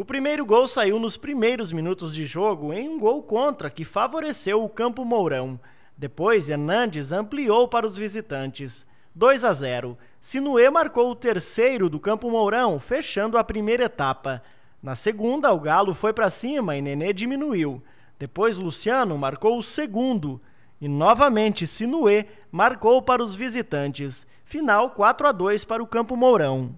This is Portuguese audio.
O primeiro gol saiu nos primeiros minutos de jogo em um gol contra que favoreceu o Campo Mourão. Depois, Hernandes ampliou para os visitantes. 2 a 0. Sinuê marcou o terceiro do Campo Mourão, fechando a primeira etapa. Na segunda, o Galo foi para cima e Nenê diminuiu. Depois, Luciano marcou o segundo. E novamente, Sinuê marcou para os visitantes. Final 4 a 2 para o Campo Mourão.